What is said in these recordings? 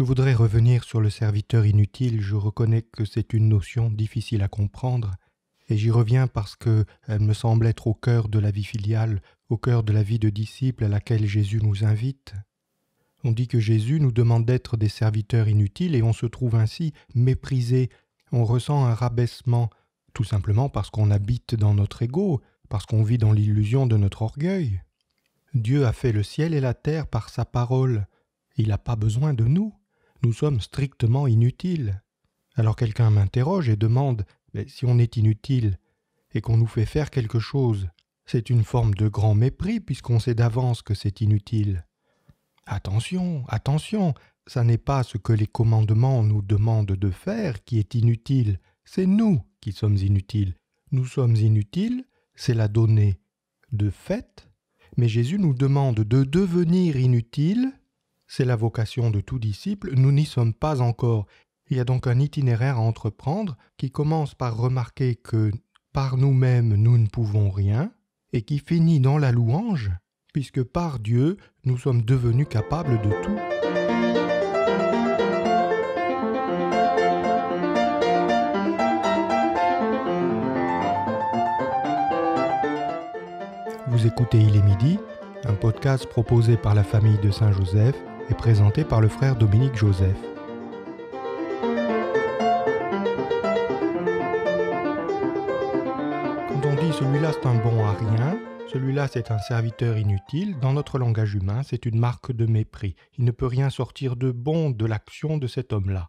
Je voudrais revenir sur le serviteur inutile, je reconnais que c'est une notion difficile à comprendre, et j'y reviens parce que elle me semble être au cœur de la vie filiale, au cœur de la vie de disciple à laquelle Jésus nous invite. On dit que Jésus nous demande d'être des serviteurs inutiles et on se trouve ainsi méprisé, on ressent un rabaissement, tout simplement parce qu'on habite dans notre ego, parce qu'on vit dans l'illusion de notre orgueil. Dieu a fait le ciel et la terre par sa parole, il n'a pas besoin de nous nous sommes strictement inutiles. Alors quelqu'un m'interroge et demande Mais si on est inutile et qu'on nous fait faire quelque chose, c'est une forme de grand mépris puisqu'on sait d'avance que c'est inutile. Attention, attention, ça n'est pas ce que les commandements nous demandent de faire qui est inutile, c'est nous qui sommes inutiles. Nous sommes inutiles, c'est la donnée de fait, mais Jésus nous demande de devenir inutiles c'est la vocation de tout disciple, nous n'y sommes pas encore. Il y a donc un itinéraire à entreprendre qui commence par remarquer que par nous-mêmes nous ne pouvons rien, et qui finit dans la louange, puisque par Dieu nous sommes devenus capables de tout. Vous écoutez Il est midi, un podcast proposé par la famille de Saint-Joseph est présenté par le frère Dominique Joseph. Quand on dit celui-là c'est un bon à rien, celui-là c'est un serviteur inutile, dans notre langage humain c'est une marque de mépris. Il ne peut rien sortir de bon de l'action de cet homme-là.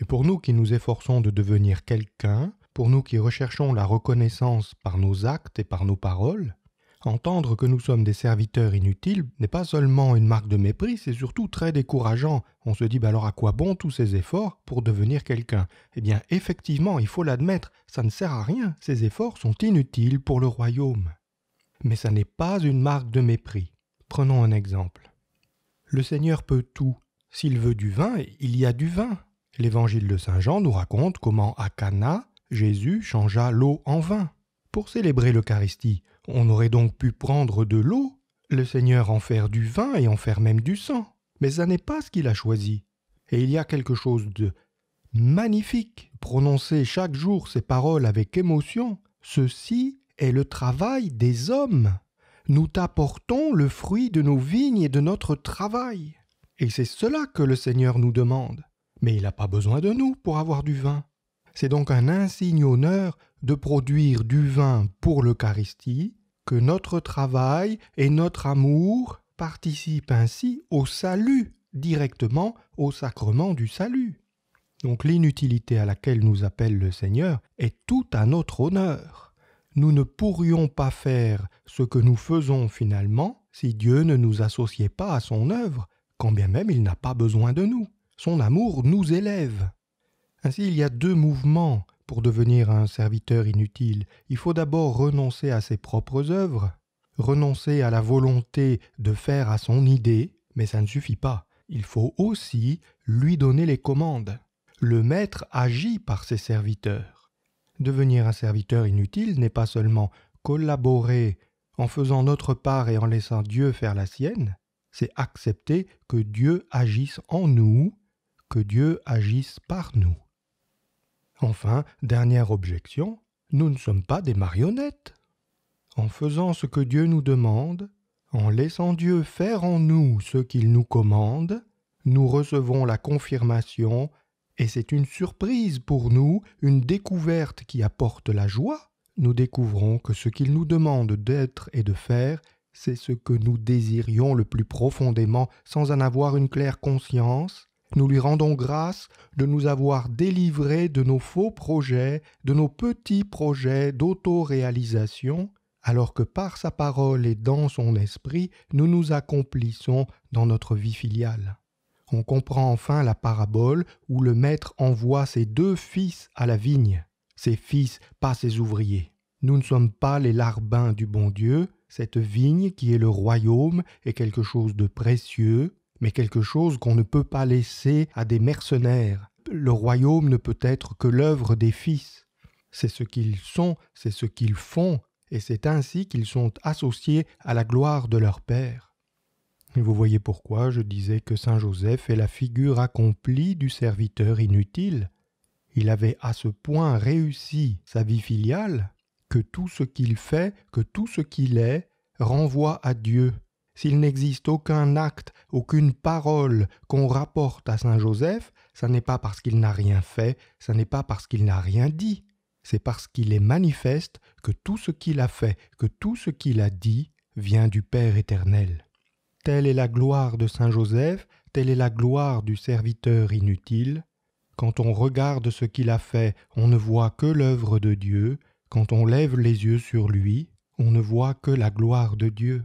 Et pour nous qui nous efforçons de devenir quelqu'un, pour nous qui recherchons la reconnaissance par nos actes et par nos paroles, Entendre que nous sommes des serviteurs inutiles n'est pas seulement une marque de mépris, c'est surtout très décourageant. On se dit bah alors à quoi bon tous ces efforts pour devenir quelqu'un Eh bien effectivement, il faut l'admettre, ça ne sert à rien, ces efforts sont inutiles pour le royaume. Mais ça n'est pas une marque de mépris. Prenons un exemple. Le Seigneur peut tout. S'il veut du vin, il y a du vin. L'évangile de Saint Jean nous raconte comment à Cana, Jésus changea l'eau en vin. Pour célébrer l'Eucharistie, on aurait donc pu prendre de l'eau, le Seigneur en faire du vin et en faire même du sang, mais ça n'est pas ce qu'il a choisi. Et il y a quelque chose de magnifique. Prononcer chaque jour ces paroles avec émotion, ceci est le travail des hommes. Nous t'apportons le fruit de nos vignes et de notre travail. Et c'est cela que le Seigneur nous demande. Mais il n'a pas besoin de nous pour avoir du vin. C'est donc un insigne honneur de produire du vin pour l'Eucharistie, que notre travail et notre amour participent ainsi au salut, directement au sacrement du salut. Donc l'inutilité à laquelle nous appelle le Seigneur est tout à notre honneur. Nous ne pourrions pas faire ce que nous faisons finalement si Dieu ne nous associait pas à son œuvre, quand bien même il n'a pas besoin de nous. Son amour nous élève. Ainsi il y a deux mouvements pour devenir un serviteur inutile. Il faut d'abord renoncer à ses propres œuvres, renoncer à la volonté de faire à son idée, mais ça ne suffit pas. Il faut aussi lui donner les commandes. Le maître agit par ses serviteurs. Devenir un serviteur inutile n'est pas seulement collaborer en faisant notre part et en laissant Dieu faire la sienne, c'est accepter que Dieu agisse en nous, que Dieu agisse par nous. Enfin, dernière objection, nous ne sommes pas des marionnettes. En faisant ce que Dieu nous demande, en laissant Dieu faire en nous ce qu'il nous commande, nous recevons la confirmation, et c'est une surprise pour nous, une découverte qui apporte la joie. Nous découvrons que ce qu'il nous demande d'être et de faire, c'est ce que nous désirions le plus profondément sans en avoir une claire conscience, nous lui rendons grâce de nous avoir délivrés de nos faux projets, de nos petits projets d'autoréalisation, alors que par sa parole et dans son esprit, nous nous accomplissons dans notre vie filiale. On comprend enfin la parabole où le maître envoie ses deux fils à la vigne, ses fils, pas ses ouvriers. Nous ne sommes pas les larbins du bon Dieu, cette vigne qui est le royaume est quelque chose de précieux, mais quelque chose qu'on ne peut pas laisser à des mercenaires. Le royaume ne peut être que l'œuvre des fils. C'est ce qu'ils sont, c'est ce qu'ils font, et c'est ainsi qu'ils sont associés à la gloire de leur Père. vous voyez pourquoi je disais que Saint Joseph est la figure accomplie du serviteur inutile. Il avait à ce point réussi sa vie filiale que tout ce qu'il fait, que tout ce qu'il est, renvoie à Dieu, s'il n'existe aucun acte, aucune parole qu'on rapporte à Saint Joseph, ce n'est pas parce qu'il n'a rien fait, ce n'est pas parce qu'il n'a rien dit, c'est parce qu'il est manifeste que tout ce qu'il a fait, que tout ce qu'il a dit vient du Père éternel. Telle est la gloire de Saint Joseph, telle est la gloire du serviteur inutile. Quand on regarde ce qu'il a fait, on ne voit que l'œuvre de Dieu, quand on lève les yeux sur lui, on ne voit que la gloire de Dieu.